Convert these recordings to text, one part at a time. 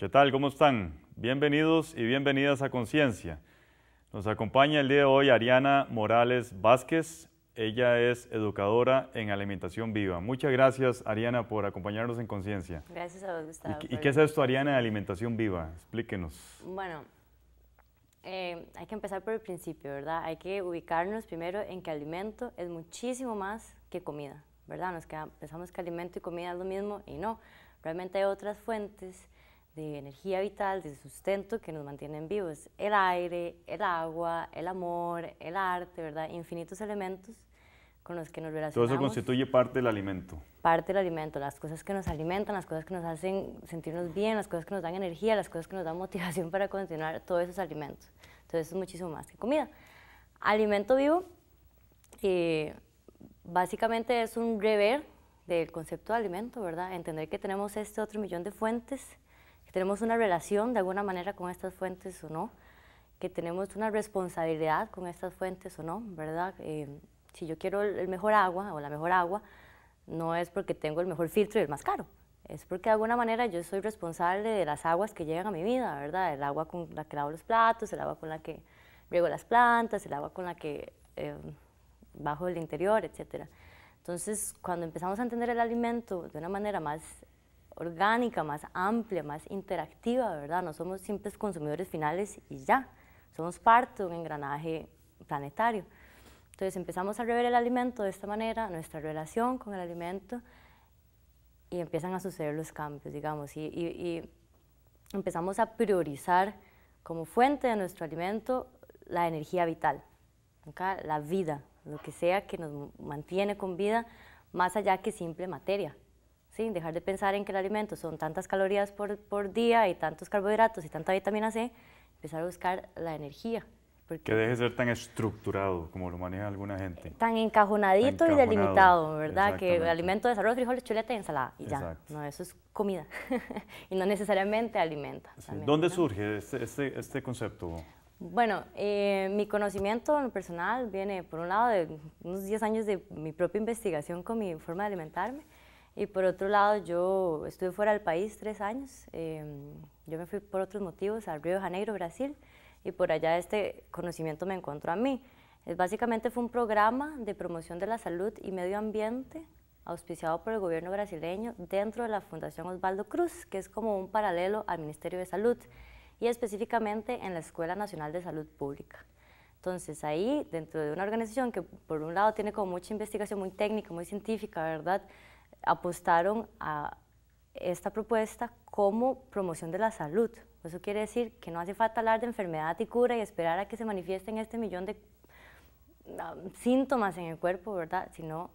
¿Qué tal? ¿Cómo están? Bienvenidos y bienvenidas a Conciencia. Nos acompaña el día de hoy Ariana Morales Vázquez. Ella es educadora en alimentación viva. Muchas gracias, Ariana, por acompañarnos en Conciencia. Gracias a vos, Gustavo. ¿Y, qué es esto, Ariana, de alimentación viva? Explíquenos. Bueno, eh, hay que empezar por el principio, ¿verdad? Hay que ubicarnos primero en que alimento es muchísimo más que comida, ¿verdad? Nos quedamos, pensamos que alimento y comida es lo mismo y no. Realmente hay otras fuentes de energía vital, de sustento que nos mantienen vivos. El aire, el agua, el amor, el arte, ¿verdad? Infinitos elementos con los que nos relacionamos. Todo eso constituye parte del alimento. Parte del alimento, las cosas que nos alimentan, las cosas que nos hacen sentirnos bien, las cosas que nos dan energía, las cosas que nos dan motivación para continuar, todos esos alimentos. Entonces es muchísimo más que comida. Alimento vivo, eh, básicamente es un rever del concepto de alimento, ¿verdad? Entender que tenemos este otro millón de fuentes que tenemos una relación de alguna manera con estas fuentes o no, que tenemos una responsabilidad con estas fuentes o no, ¿verdad? Eh, si yo quiero el mejor agua o la mejor agua, no es porque tengo el mejor filtro y el más caro, es porque de alguna manera yo soy responsable de las aguas que llegan a mi vida, ¿verdad? El agua con la que lavo los platos, el agua con la que riego las plantas, el agua con la que em, bajo el interior, etc. Entonces, cuando empezamos a entender el alimento de una manera más orgánica, más amplia, más interactiva, ¿verdad? No somos simples consumidores finales y ya, somos parte de un engranaje planetario. Entonces empezamos a rever el alimento de esta manera, nuestra relación con el alimento, y empiezan a suceder los cambios, digamos, y, empezamos a priorizar como fuente de nuestro alimento la energía vital, la vida, lo que sea que nos mantiene con vida, más allá que simple materia dejar de pensar en que el alimento son tantas calorías por, día y tantos carbohidratos y tanta vitamina C, empezar a buscar la energía. que deje de ser tan estructurado como lo maneja alguna gente. Tan encajonadito, y delimitado, ¿verdad? Que el alimento es arroz, frijoles, chuleta y ensalada y ya. No, eso es comida y no necesariamente alimenta. ¿Dónde surge este, este, este, concepto? Bueno, eh, mi conocimiento personal viene por un lado de unos 10 años de mi propia investigación con mi forma de alimentarme y por otro lado, yo estuve fuera del país tres años. Em, yo me fui por otros motivos al Río de Janeiro, Brasil, y por allá este conocimiento me encontró a mí. Es, básicamente fue un programa de promoción de la salud y medio ambiente auspiciado por el gobierno brasileño dentro de la Fundación Osvaldo Cruz, que es como un paralelo al Ministerio de Salud y específicamente en la Escuela Nacional de Salud Pública. Entonces ahí, dentro de una organización que por un lado tiene como mucha investigación muy técnica, muy científica, ¿verdad? apostaron a esta propuesta como promoción de la salud. Eso quiere decir que no hace falta hablar de enfermedad y cura y esperar a que se manifiesten este millón de ah, síntomas en el cuerpo, ¿verdad? Sino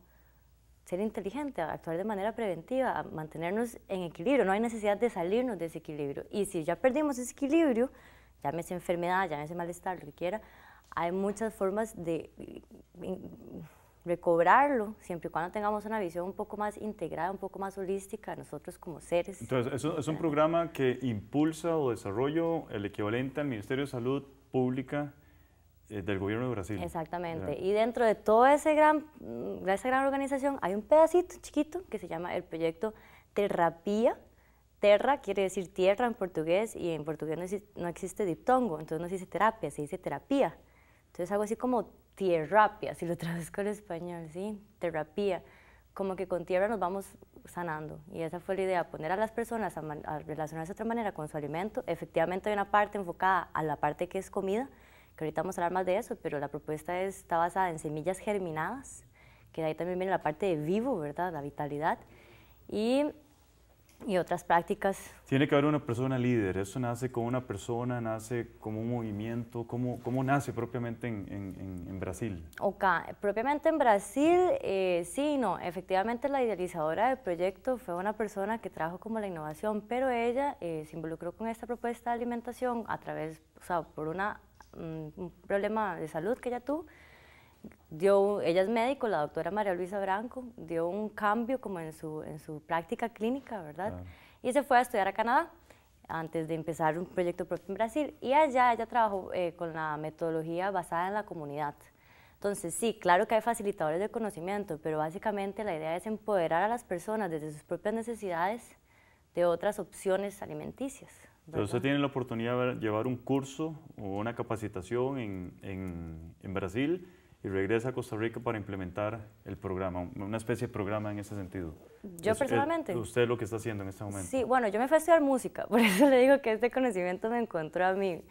ser inteligente, actuar de manera preventiva, mantenernos en equilibrio. No hay necesidad de salirnos de ese equilibrio. Y si ya perdimos ese equilibrio, llámese enfermedad, ya llámese malestar, lo que quiera, hay muchas formas de recobrarlo, siempre y cuando tengamos una visión un poco más integrada, un poco más holística nosotros como seres. Entonces, ¿es un, programa que impulsa o desarrolla el equivalente al Ministerio de Salud Pública eh, del gobierno de Brasil. Exactamente. Y dentro de toda gran, mm, esa gran organización hay un pedacito chiquito que se llama el proyecto terapia Terra quiere decir tierra en portugués y en portugués no, existe, no existe diptongo, entonces no se dice terapia, se dice terapia. Entonces algo así como terapia, si lo traduzco al español, ¿sí? Terapia. Como que con tierra nos vamos sanando. Y esa fue la idea, poner a las personas a, relacionarse de otra manera con su alimento. Efectivamente hay una parte enfocada a la parte que es comida, que ahorita vamos a hablar más de eso, pero la propuesta está basada en semillas germinadas, que de ahí también viene la parte de vivo, ¿verdad? La vitalidad. Y y otras prácticas. Tiene que haber una persona líder, eso nace como una persona, nace como un movimiento, ¿cómo, cómo nace propiamente en, Brasil? Ok, propiamente en Brasil, eh, sí, no, efectivamente la idealizadora del proyecto fue una persona que trajo como la innovación, pero ella eh, se involucró con esta propuesta de alimentación a través, o sea, por mm, un problema de salud que ella tuvo dio, ella es médico, la doctora María Luisa Branco, dio un cambio como en su, en su práctica clínica, ¿verdad? Y se fue a estudiar a Canadá antes de empezar un proyecto propio en Brasil. Y allá ella trabajó eh, con la metodología basada en la comunidad. Entonces, sí, claro que hay facilitadores de conocimiento, pero básicamente la idea es empoderar a las personas desde sus propias necesidades de otras opciones alimenticias. ¿verdad? Pero usted tiene la oportunidad de llevar un curso o una capacitación en, en, en Brasil y regresa a Costa Rica para implementar el programa, una especie de programa en ese sentido. Yo personalmente. usted lo que está haciendo en este momento. Sí, bueno, yo me fui a estudiar música, por eso le digo que este conocimiento me encontró a mí.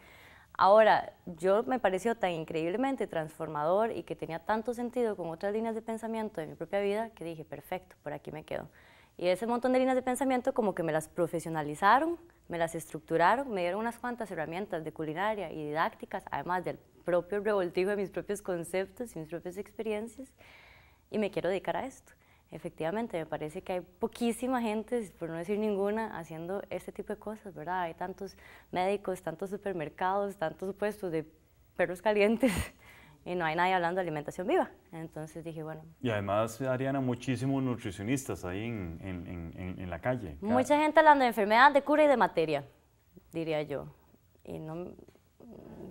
Ahora, yo me pareció tan increíblemente transformador y que tenía tanto sentido con otras líneas de pensamiento de mi propia vida que dije, perfecto, por aquí me quedo. Y ese montón de líneas de pensamiento como que me las profesionalizaron, me las estructuraron, me dieron unas cuantas herramientas de culinaria y didácticas, además del propio revoltijo de mis propios conceptos y mis propias experiencias y me quiero dedicar a esto. Efectivamente, me parece que hay poquísima gente, por no decir ninguna, haciendo este tipo de cosas, ¿verdad? Hay tantos médicos, tantos supermercados, tantos puestos de perros calientes y no hay nadie hablando de alimentación viva. Entonces dije, bueno. Y además, a muchísimos nutricionistas ahí en, en, en, la calle. Mucha gente hablando de enfermedad, de cura y de materia, diría yo. Y no,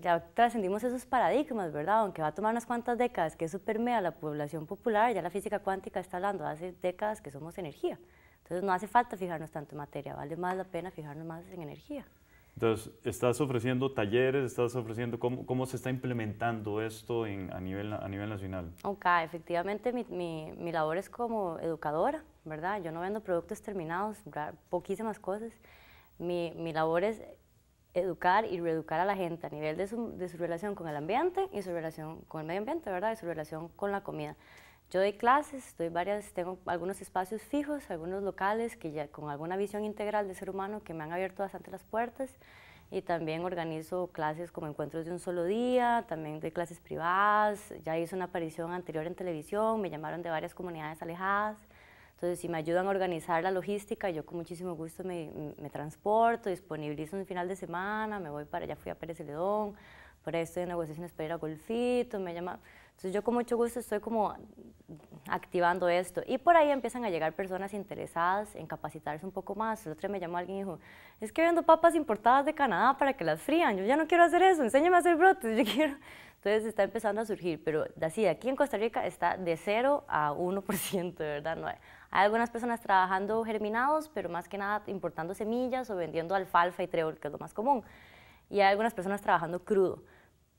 ya trascendimos esos paradigmas, ¿verdad? Aunque va a tomar unas cuantas décadas que eso permea la población popular, ya la física cuántica está hablando hace décadas que somos energía. Entonces no hace falta fijarnos tanto en materia, vale más la pena fijarnos más en energía. Entonces, ¿estás ofreciendo talleres? ¿Estás ofreciendo cómo, cómo se está implementando esto a, nivel, a nivel nacional? Ok, efectivamente mi, mi, mi labor es como educadora, ¿verdad? Yo no vendo productos terminados, poquísimas cosas. Mi, mi labor es educar y reeducar a la gente a nivel de su, relación con el ambiente y su relación con el medio ambiente, ¿verdad? Y su relación con la comida. Yo doy clases, doy varias, tengo algunos espacios fijos, algunos locales que ya con alguna visión integral de ser humano que me han abierto bastante las puertas y también organizo clases como encuentros de un solo día, también doy clases privadas, ya hice una aparición anterior en televisión, me llamaron de varias comunidades alejadas. Entonces, si me ayudan a organizar la logística, yo con muchísimo gusto me, me transporto, disponibilizo un final de semana, me voy para allá, fui a Pérez Celedón, por ahí estoy en negociaciones para ir a Golfito, me llama. Entonces yo con mucho gusto estoy como activando esto. Y por ahí empiezan a llegar personas interesadas en capacitarse un poco más. El otro día me llamó alguien y dijo, es que vendo papas importadas de Canadá para que las frían. Yo ya no quiero hacer eso, enséñame a hacer brotes, yo quiero. Entonces está empezando a surgir, pero así, aquí en Costa Rica está de 0 a 1%, de verdad. No hay, hay algunas personas trabajando germinados, pero más que nada importando semillas o vendiendo alfalfa y trébol, que es lo más común. Y hay algunas personas trabajando crudo.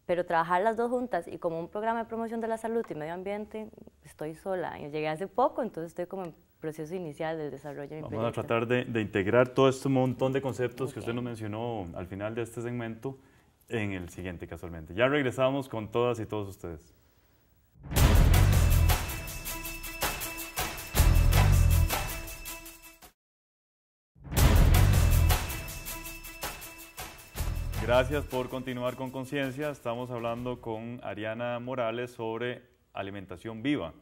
Pero trabajar las dos juntas y como un programa de promoción de la salud y medio ambiente, estoy sola. llegué hace poco, entonces estoy como en proceso inicial del desarrollo Vamos a tratar de, integrar todo este montón de conceptos que usted nos mencionó al final de este segmento en el siguiente casualmente. Ya regresamos con todas y todos ustedes. Gracias por continuar con Conciencia. Estamos hablando con Ariana Morales sobre alimentación viva.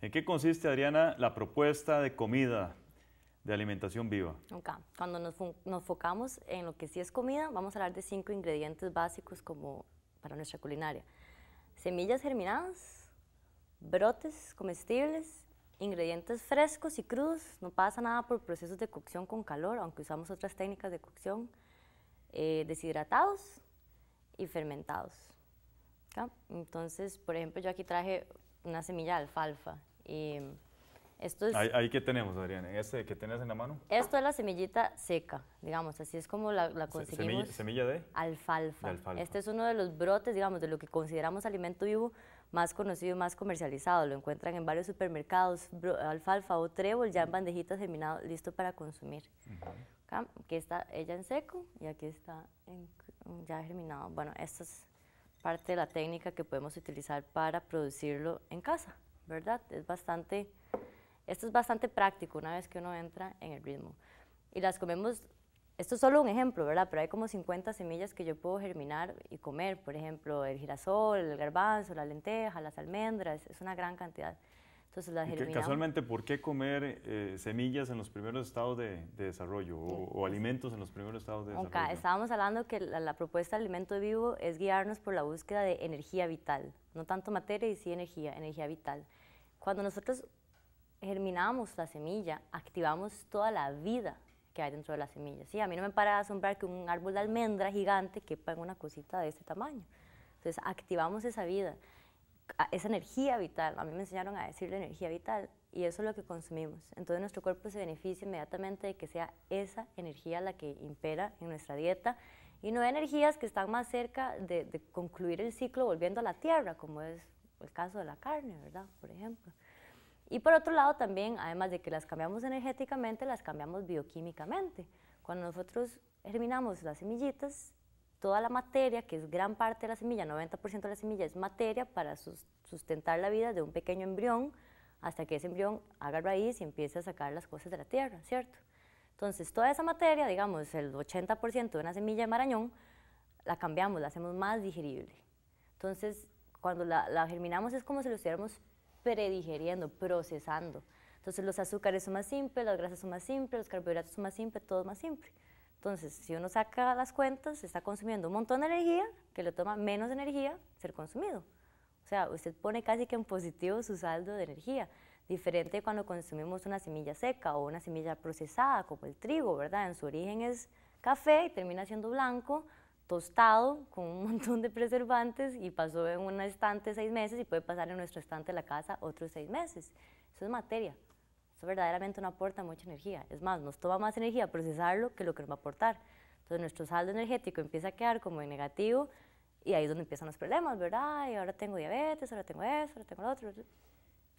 ¿En qué consiste, Ariana, la propuesta de comida de alimentación viva? Cuando nos, nos, focamos en lo que sí es comida, vamos a hablar de cinco ingredientes básicos como para nuestra culinaria. Semillas germinadas, brotes comestibles, ingredientes frescos y crudos. No pasa nada por procesos de cocción con calor, aunque usamos otras técnicas de cocción eh, deshidratados y fermentados. Entonces, por ejemplo, yo aquí traje una semilla de alfalfa. Y esto es, ahí, ahí tenemos, Adriana, ese que tenés en la mano. Esto es la semillita seca, digamos, así es como la, la conseguimos. semilla, de? Alfalfa. Este es uno de los brotes, digamos, de lo que consideramos alimento vivo más conocido, y más comercializado. Lo encuentran en varios supermercados, alfalfa o trébol, ya en bandejitas germinado, listo para consumir aquí está ella en seco y aquí está ya germinado. Bueno, esta es parte de la técnica que podemos utilizar para producirlo en casa, ¿verdad? Es bastante, esto es bastante práctico una vez que uno entra en el ritmo. Y las comemos, esto es solo un ejemplo, ¿verdad? Pero hay como 50 semillas que yo puedo germinar y comer, por ejemplo, el girasol, el garbanzo, la lenteja, las almendras, es una gran cantidad. Entonces Casualmente, ¿por qué comer eh, semillas en los primeros estados de, desarrollo o, alimentos en los primeros estados de desarrollo? Estábamos hablando que la, propuesta de alimento vivo es guiarnos por la búsqueda de energía vital, no tanto materia y sí energía, energía vital. Cuando nosotros germinamos la semilla, activamos toda la vida que hay dentro de la semilla. Sí, a mí no me para asombrar que un árbol de almendra gigante quepa en una cosita de este tamaño. Entonces activamos esa vida esa energía vital. A mí me enseñaron a decirle energía vital y eso es lo que consumimos. Entonces nuestro cuerpo se beneficia inmediatamente de que sea esa energía la que impera en nuestra dieta y no energías que están más cerca de, de concluir el ciclo volviendo a la tierra, como es el caso de la carne, ¿verdad? Por ejemplo. Y por otro lado también, además de que las cambiamos energéticamente, las cambiamos bioquímicamente. Cuando nosotros germinamos las semillitas, toda la materia, que es gran parte de la semilla, 90% de la semilla es materia para sustentar la vida de un pequeño embrión hasta que ese embrión haga raíz y empiece a sacar las cosas de la tierra, ¿cierto? Entonces, toda esa materia, digamos, el 80% de una semilla de marañón, la cambiamos, la hacemos más digerible. Entonces, cuando la, germinamos es como si lo estuviéramos predigeriendo, procesando. Entonces, los azúcares son más simples, las grasas son más simples, los carbohidratos son más simples, todo es más simple. Entonces, si uno saca las cuentas, está consumiendo un montón de energía que le toma menos energía ser consumido. O sea, usted pone casi que en positivo su saldo de energía. Diferente cuando consumimos una semilla seca o una semilla procesada, como el trigo, ¿verdad? En su origen es café y termina siendo blanco, tostado con un montón de preservantes y pasó en un estante seis meses y puede pasar en nuestro estante de la casa otros seis meses. Eso es materia verdaderamente no aporta mucha energía. Es más, nos toma más energía procesarlo que lo que nos va a aportar. Entonces nuestro saldo energético empieza a quedar como en negativo y ahí es donde empiezan los problemas, ¿verdad? Y ahora tengo diabetes, ahora tengo eso, ahora tengo lo otro.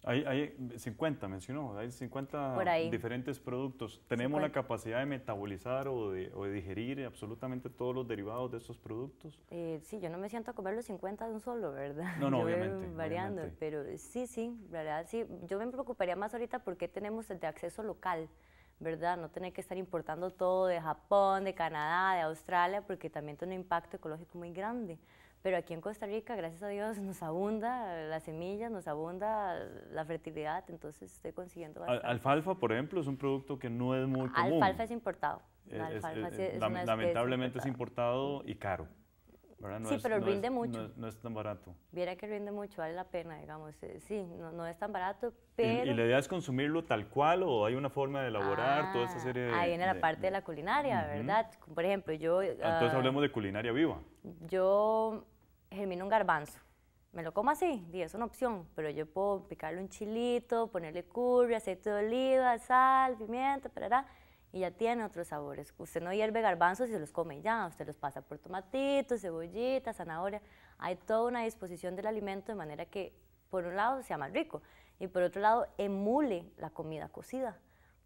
Hay, hay 50, mencionó, hay 50 diferentes productos. ¿Tenemos la capacidad de metabolizar o de, digerir absolutamente todos los derivados de estos productos? Eh, sí, yo no me siento a comer los 50 de un solo, ¿verdad? No, no, obviamente. Variando, pero sí, sí, ¿verdad? Sí, yo me preocuparía más ahorita porque tenemos el de acceso local. ¿verdad? No tener que estar importando todo de Japón, de Canadá, de Australia, porque también tiene un impacto ecológico muy grande. Pero aquí en Costa Rica, gracias a Dios, nos abunda la semilla, nos abunda la fertilidad, entonces estoy consiguiendo bastante. Alfalfa, por ejemplo, es un producto que no es muy común. Alfalfa es importado. Eh, eh, eh, lamentablemente es importado. y caro. sí, pero rinde mucho. No, es, tan barato. Viera que rinde mucho, vale la pena, digamos. Sí, no, es tan barato, pero... ¿Y, la idea es consumirlo tal cual o hay una forma de elaborar toda esta ah, serie de...? Ahí viene la parte de, la culinaria, ¿verdad? Por ejemplo, yo... Ah, entonces ah, hablemos de culinaria viva. Yo germina un garbanzo. Me lo como así, y es una opción, pero yo puedo picarle un chilito, ponerle curry, aceite de oliva, sal, pimienta, parará, y ya tiene otros sabores. Usted no hierve garbanzos y se los come ya, usted los pasa por tomatitos, cebollitas, zanahoria. Hay toda una disposición del alimento de manera que, por un lado, sea más rico y por otro lado, emule la comida cocida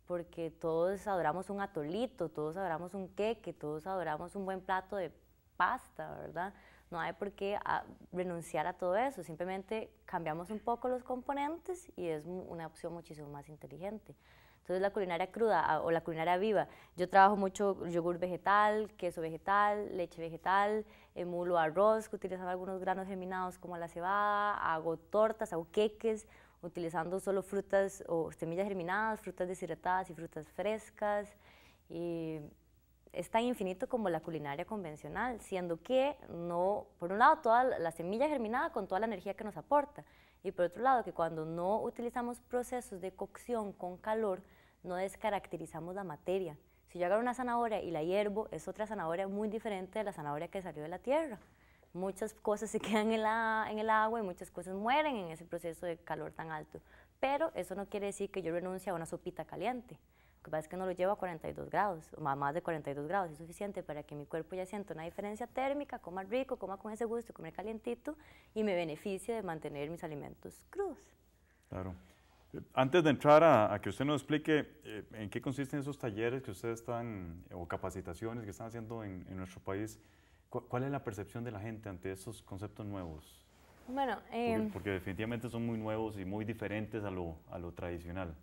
porque todos adoramos un atolito, todos adoramos un queque, todos adoramos un buen plato de pasta, ¿verdad? no hay por qué ah, renunciar a todo eso, simplemente cambiamos un poco los componentes y es una opción muchísimo más inteligente. Entonces la culinaria cruda ah, o la culinaria viva, yo trabajo mucho yogur vegetal, queso vegetal, leche vegetal, emulo eh, arroz, que utilizaba algunos granos germinados como la cebada, hago tortas, hago queques, utilizando solo frutas o semillas germinadas, frutas deshidratadas y frutas frescas. Y es tan infinito como la culinaria convencional, siendo que no, por un lado, toda la semilla germinada con toda la energía que nos aporta, y por otro lado, que cuando no utilizamos procesos de cocción con calor, no descaracterizamos la materia. Si yo agarro una zanahoria y la hiervo, es otra zanahoria muy diferente de la zanahoria que salió de la tierra. Muchas cosas se quedan en, en el agua y muchas cosas mueren en ese proceso de calor tan alto. Pero eso no quiere decir que yo renuncie a una sopita caliente que es que no lo llevo a 42 grados, o más de 42 grados, es suficiente para que mi cuerpo ya sienta una diferencia térmica, coma rico, coma con ese gusto, comer calientito y me beneficie de mantener mis alimentos crudos. Claro. Antes de entrar a, que usted nos explique eh, en qué consisten esos talleres que ustedes están, o capacitaciones que están haciendo en, nuestro país, ¿cuál es la percepción de la gente ante esos conceptos nuevos? Bueno, eh, porque, em, porque, definitivamente son muy nuevos y muy diferentes a lo, a lo tradicional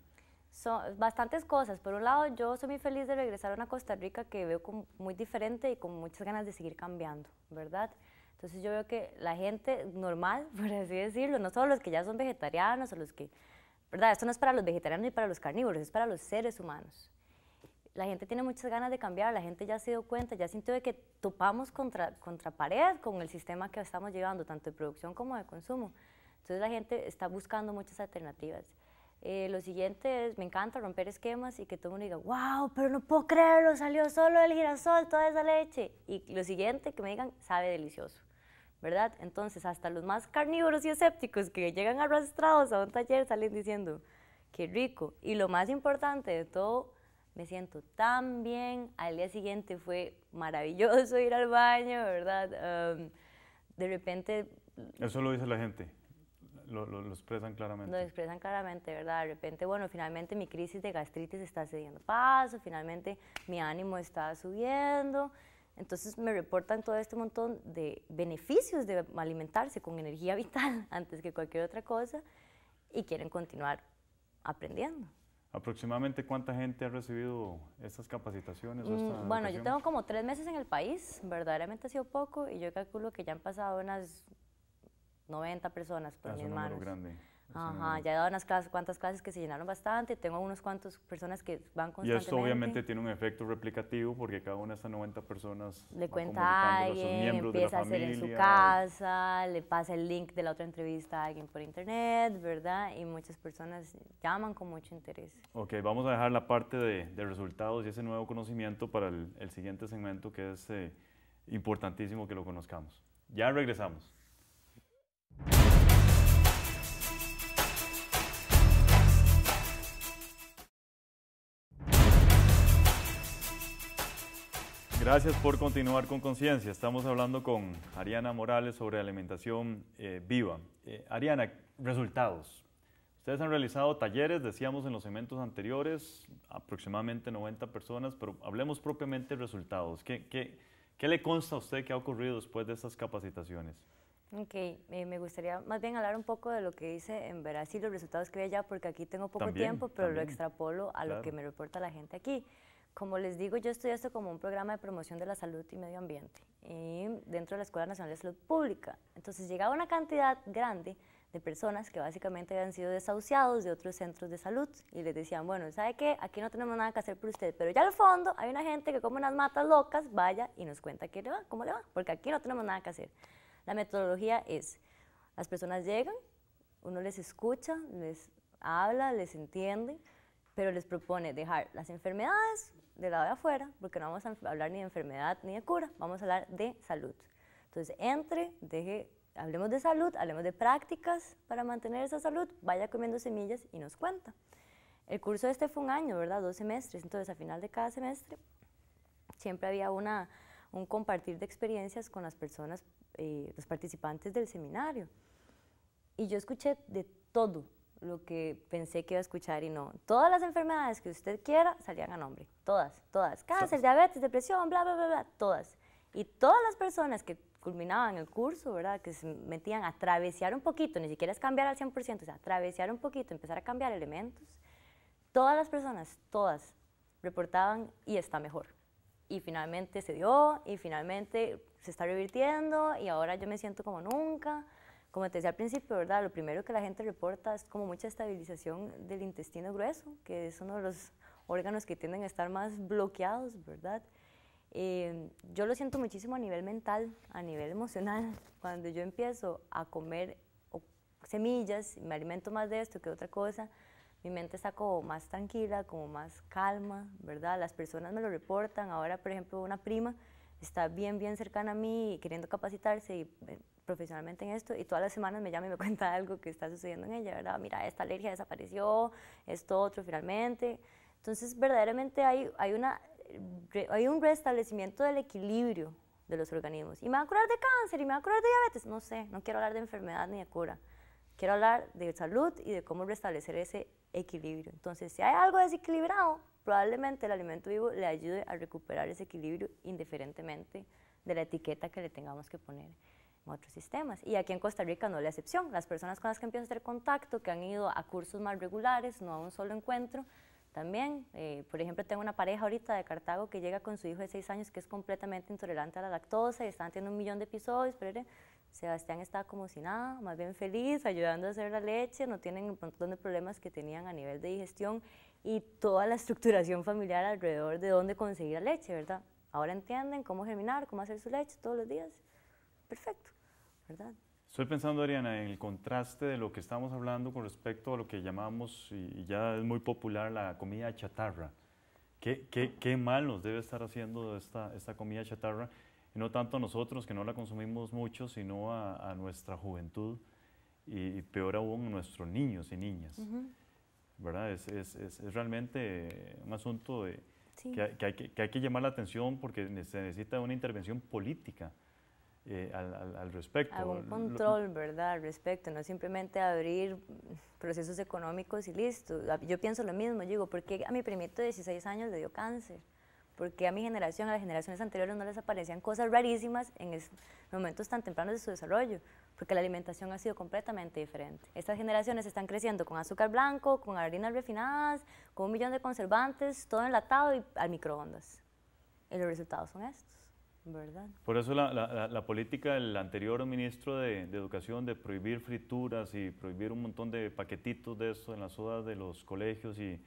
son bastantes cosas. Por un lado, yo soy muy feliz de regresar a una Costa Rica que veo como muy diferente y con muchas ganas de seguir cambiando, ¿verdad? Entonces yo veo que la gente normal, por así decirlo, no solo los que ya son vegetarianos o los que, ¿verdad? Esto no es para los vegetarianos ni para los carnívoros, es para los seres humanos. La gente tiene muchas ganas de cambiar, la gente ya se dio cuenta, ya sintió de que topamos contra, contra pared con el sistema que estamos llevando, tanto de producción como de consumo. Entonces la gente está buscando muchas alternativas. Eh, lo siguiente es, me encanta romper esquemas y que todo el mundo diga, wow, pero no puedo creerlo, salió solo el girasol, toda esa leche. Y lo siguiente, que me digan, sabe delicioso, ¿verdad? Entonces, hasta los más carnívoros y escépticos que llegan arrastrados a un taller salen diciendo, qué rico. Y lo más importante de todo, me siento tan bien. Al día siguiente fue maravilloso ir al baño, ¿verdad? de repente... Eso lo dice la gente lo, expresan claramente. Lo expresan claramente, ¿verdad? De repente, bueno, finalmente mi crisis de gastritis está cediendo paso, finalmente mi ánimo está subiendo. Entonces me reportan todo este montón de beneficios de alimentarse con energía vital antes que cualquier otra cosa y quieren continuar aprendiendo. ¿Aproximadamente cuánta gente ha recibido estas capacitaciones? Mm, bueno, yo tengo como tres meses en el país, verdaderamente ha sido poco y yo calculo que ya han pasado unas 90 personas por mi ah, mis es un grande. Ajá, ya he dado unas clases, cuantas clases que se llenaron bastante, tengo unos cuantos personas que van constantemente. Y esto obviamente tiene un efecto replicativo porque cada una de esas 90 personas le cuenta a alguien, empieza a hacer en su casa, le pasa el link de la otra entrevista a alguien por internet, ¿verdad? Y muchas personas llaman con mucho interés. Ok, vamos a dejar la parte de, resultados y ese nuevo conocimiento para el, siguiente segmento que es eh, importantísimo que lo conozcamos. Ya regresamos. Gracias por continuar con conciencia. Estamos hablando con Ariana Morales sobre alimentación eh, viva. Eh, Ariana, resultados. Ustedes han realizado talleres, decíamos en los eventos anteriores, aproximadamente 90 personas, pero hablemos propiamente de resultados. ¿Qué, qué, qué le consta a usted que ha ocurrido después de estas capacitaciones? Ok, eh, me gustaría más bien hablar un poco de lo que hice en Brasil, los resultados que vi allá, porque aquí tengo poco tiempo, pero lo extrapolo a lo que me reporta la gente aquí como les digo, yo estudié esto como un programa de promoción de la salud y medio ambiente y eh, dentro de la Escuela Nacional de Salud Pública. Entonces llegaba una cantidad grande de personas que básicamente habían sido desahuciados de otros centros de salud y les decían, bueno, ¿sabe qué? Aquí no tenemos nada que hacer por usted, pero ya al fondo hay una gente que come unas matas locas, vaya y nos cuenta qué le va, cómo le va, porque aquí no tenemos nada que hacer. La metodología es, las personas llegan, uno les escucha, les habla, les entiende, pero les propone dejar las enfermedades de lado de afuera, porque no vamos a hablar ni de enfermedad ni de cura, vamos a hablar de salud. Entonces, entre, deje, hablemos de salud, hablemos de prácticas para mantener esa salud, vaya comiendo semillas y nos cuenta. El curso este fue un año, ¿verdad? Dos semestres, entonces a final de cada semestre siempre había un compartir de experiencias con las personas, eh, los participantes del seminario. Y yo escuché de todo, lo que pensé que iba a escuchar y no. Todas las enfermedades que usted quiera salían a nombre. Todas, todas. Cáncer, diabetes, depresión, bla, bla, bla, bla. Todas. Y todas las personas que culminaban el curso, ¿verdad? Que se metían a travesear un poquito, ni siquiera es cambiar al 100%, o sea, travesear un poquito, empezar a cambiar elementos. Todas las personas, todas, reportaban y está mejor. Y finalmente se dio, y finalmente se está revirtiendo, y ahora yo me siento como nunca como te decía al principio, ¿verdad? Lo primero que la gente reporta es como mucha estabilización del intestino grueso, que es uno de los órganos que tienden a estar más bloqueados, ¿verdad? Eh, yo lo siento muchísimo a nivel mental, a nivel emocional. Cuando yo empiezo a comer semillas, me alimento más de esto que de otra cosa, mi mente está como más tranquila, como más calma, ¿verdad? Las personas me lo reportan. Ahora, por ejemplo, una prima está bien, bien cercana a mí, queriendo capacitarse y eh, profesionalmente en esto y todas las semanas me llama y me cuenta algo que está sucediendo en ella, ¿verdad? Mira, esta alergia desapareció, esto otro finalmente. Entonces, verdaderamente hay, hay, un restablecimiento del equilibrio de los organismos. Y me va a curar de cáncer y me va a curar de diabetes. No sé, no quiero hablar de enfermedad ni de cura. Quiero hablar de salud y de cómo restablecer ese equilibrio. Entonces, si hay algo desequilibrado, probablemente el alimento vivo le ayude a recuperar ese equilibrio indiferentemente de la etiqueta que le tengamos que poner otros sistemas. Y aquí en Costa Rica no le la excepción. Las personas con las que empiezo a hacer contacto, que han ido a cursos más regulares, no a un solo encuentro, también, eh, por ejemplo, tengo una pareja ahorita de Cartago que llega con su hijo de seis años que es completamente intolerante a la lactosa y están teniendo un millón de episodios, pero Sebastián está como si nada, más bien feliz, ayudando a hacer la leche, no tienen un montón de problemas que tenían a nivel de digestión y toda la estructuración familiar alrededor de dónde conseguir la leche, ¿verdad? Ahora entienden cómo germinar, cómo hacer su leche todos los días. Perfecto. Estoy pensando, Ariana, en el contraste de lo que estamos hablando con respecto a lo que llamamos, y ya es muy popular, la comida chatarra. ¿Qué, mal nos debe estar haciendo esta, comida chatarra? no tanto a nosotros, que no la consumimos mucho, sino a, nuestra juventud y, peor aún a nuestros niños y niñas. ¿Verdad? Es, realmente un asunto que, hay que llamar la atención porque se necesita una intervención política eh, al, al, al, respecto. Algún control, ¿verdad? Al respecto, no simplemente abrir procesos económicos y listo. Yo pienso lo mismo, digo, ¿por qué a mi primito de 16 años le dio cáncer? Porque a mi generación, a las generaciones anteriores no les aparecían cosas rarísimas en momentos tan tempranos de su desarrollo? Porque la alimentación ha sido completamente diferente. Estas generaciones están creciendo con azúcar blanco, con harinas refinadas, con un millón de conservantes, todo enlatado y al microondas. Y los resultados son estos. Por eso la, política del anterior ministro de, Educación de prohibir frituras y prohibir un montón de paquetitos de eso en las zonas de los colegios y,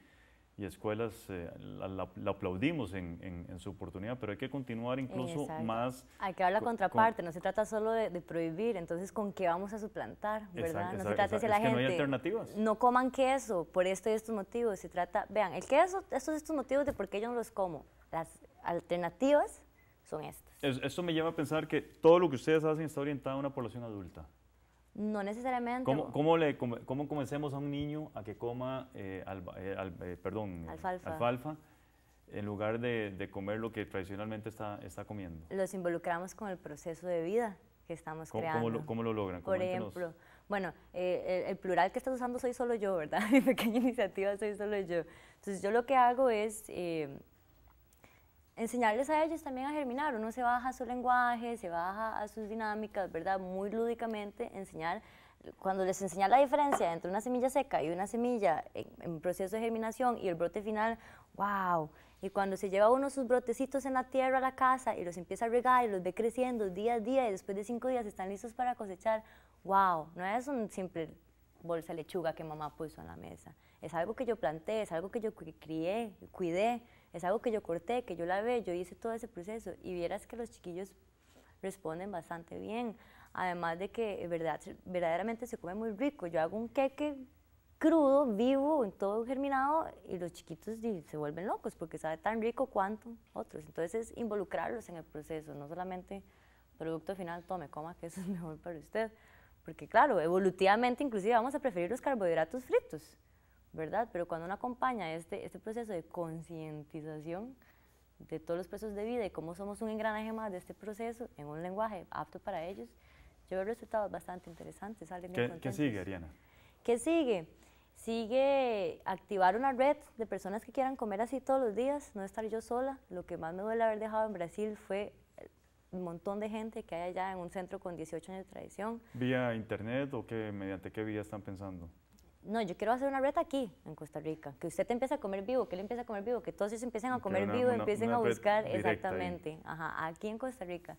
escuelas, eh, la, aplaudimos en, su oportunidad, pero hay que continuar incluso más. Hay que hablar la contraparte, no se trata solo de, prohibir, entonces con qué vamos a suplantar, ¿verdad? no se trata de la gente. no hay alternativas. No coman queso por esto y estos motivos, se trata, vean, el queso, estos estos motivos de por qué yo no los como. Las alternativas son estas. esto me lleva a pensar que todo lo que ustedes hacen está orientado a una población adulta. No necesariamente. ¿Cómo, le, cómo convencemos a un niño a que coma eh, eh, eh, perdón, alfalfa. en lugar de, comer lo que tradicionalmente está, está comiendo? Los involucramos con el proceso de vida que estamos creando. ¿Cómo lo, cómo lo logran? Por ejemplo, bueno, el, plural que estás usando soy solo yo, ¿verdad? Mi pequeña iniciativa soy solo yo. Entonces yo lo que hago es enseñarles a ellos también a germinar. Uno se baja a su lenguaje, se baja a sus dinámicas, ¿verdad? Muy lúdicamente enseñar. Cuando les enseña la diferencia entre una semilla seca y una semilla en, en, proceso de germinación y el brote final, wow. Y cuando se lleva uno sus brotecitos en la tierra a la casa y los empieza a regar y los ve creciendo día a día y después de cinco días están listos para cosechar, wow. No es un simple bolsa de lechuga que mamá puso en la mesa. Es algo que yo planté, es algo que yo crié, cuidé es algo que yo corté, que yo lavé, yo hice todo ese proceso y vieras que los chiquillos responden bastante bien, además de que eh, verdad, verdaderamente se come muy rico, yo hago un queque crudo, vivo, en todo germinado y los chiquitos se vuelven locos porque sabe tan rico cuanto otros, entonces es involucrarlos en el proceso, no solamente producto final, tome, coma, que eso es mejor para usted porque claro, evolutivamente inclusive vamos a preferir los carbohidratos fritos. ¿verdad? Pero cuando uno acompaña este, este proceso de concientización de todos los procesos de vida y cómo somos un engranaje más de este proceso en un lenguaje apto para ellos, yo veo resultados bastante interesantes. ¿Qué, sigue, Ariana? ¿Qué sigue? Sigue activar una red de personas que quieran comer así todos los días, no estar yo sola. Lo que más me duele haber dejado en Brasil fue un montón de gente que hay allá en un centro con 18 años de tradición. ¿Vía internet o qué, mediante qué vía están pensando? no, yo quiero hacer una red aquí, en Costa Rica, que usted te empiece a comer vivo, que él empiece a comer vivo, que todos ellos empiecen a comer vivo, empiecen a buscar, exactamente, ajá, aquí en Costa Rica.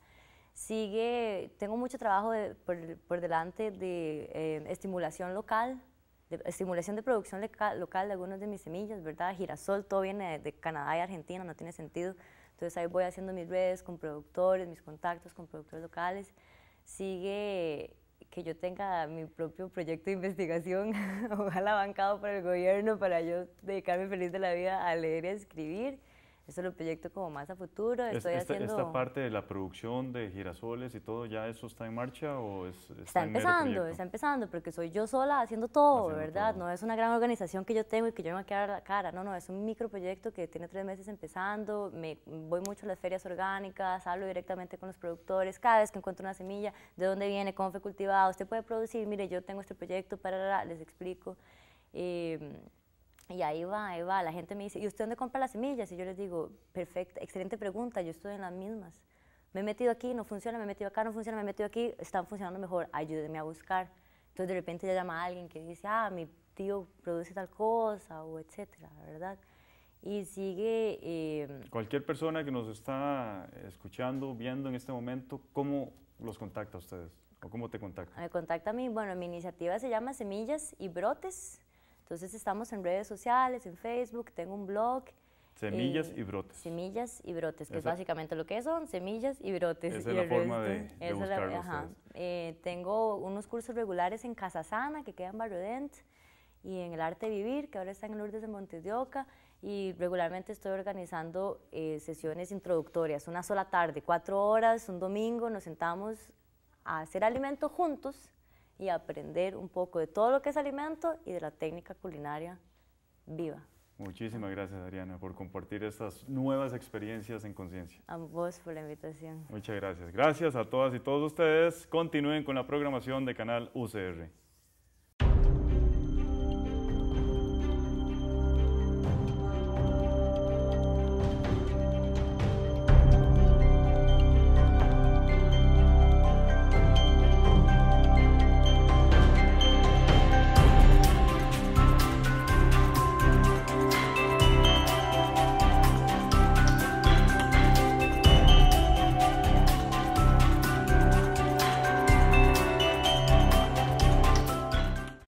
Sigue, tengo mucho trabajo por, delante de eh, estimulación local, de, estimulación de producción local, de algunas de mis semillas, ¿verdad? Girasol, todo viene de Canadá y Argentina, no tiene sentido. Entonces ahí voy haciendo mis redes con productores, mis contactos con productores locales. Sigue que yo tenga mi propio proyecto de investigación, ojalá bancado por el gobierno, para yo dedicarme feliz de la vida a leer y escribir eso el proyecto como más a futuro. Estoy esta, haciendo... esta parte de la producción de girasoles y todo, ¿ya eso está en marcha o está, empezando? está empezando, porque soy yo sola haciendo todo, ¿verdad? No es una gran organización que yo tengo y que yo me voy a quedar la cara, no, no, es un microproyecto que tiene tres meses empezando, me voy mucho a las ferias orgánicas, hablo directamente con los productores, cada vez que encuentro una semilla, de dónde viene, cómo fue cultivada, usted puede producir, mire, yo tengo este proyecto, para les explico. Eh, y ahí va, ahí va. La gente me dice, ¿y usted dónde compra las semillas? Y yo les digo, perfecta, excelente pregunta, yo estoy en las mismas. Me he metido aquí, no funciona, me he metido acá, no funciona, me he metido aquí, están funcionando mejor, ayúdenme a buscar. Entonces de repente ya llama a alguien que dice, ah, mi tío produce tal cosa, o etcétera, ¿verdad? Y sigue... Em, Cualquier persona que nos está escuchando, viendo en este momento, ¿cómo los contacta a ustedes? ¿O cómo te contacta? Me contacta a mí, bueno, mi iniciativa se llama Semillas y Brotes. Entonces estamos en redes sociales, en Facebook, tengo un blog. Semillas eh, y brotes. Semillas y brotes, que es básicamente lo que son, semillas y brotes. Esa es la forma de, la Ajá. Eh, tengo unos cursos regulares en Casa Sana, que queda en Dent, y en el Arte de Vivir, que ahora está en Lourdes de montedioca de y regularmente estoy organizando eh, sesiones introductorias, una sola tarde, cuatro horas, un domingo, nos sentamos a hacer alimento juntos, y aprender un poco de todo lo que es alimento y de la técnica culinaria viva. Muchísimas gracias, Adriana, por compartir estas nuevas experiencias en conciencia. A vos por la invitación. Muchas gracias. Gracias a todas y todos ustedes. Continúen con la programación de Canal UCR.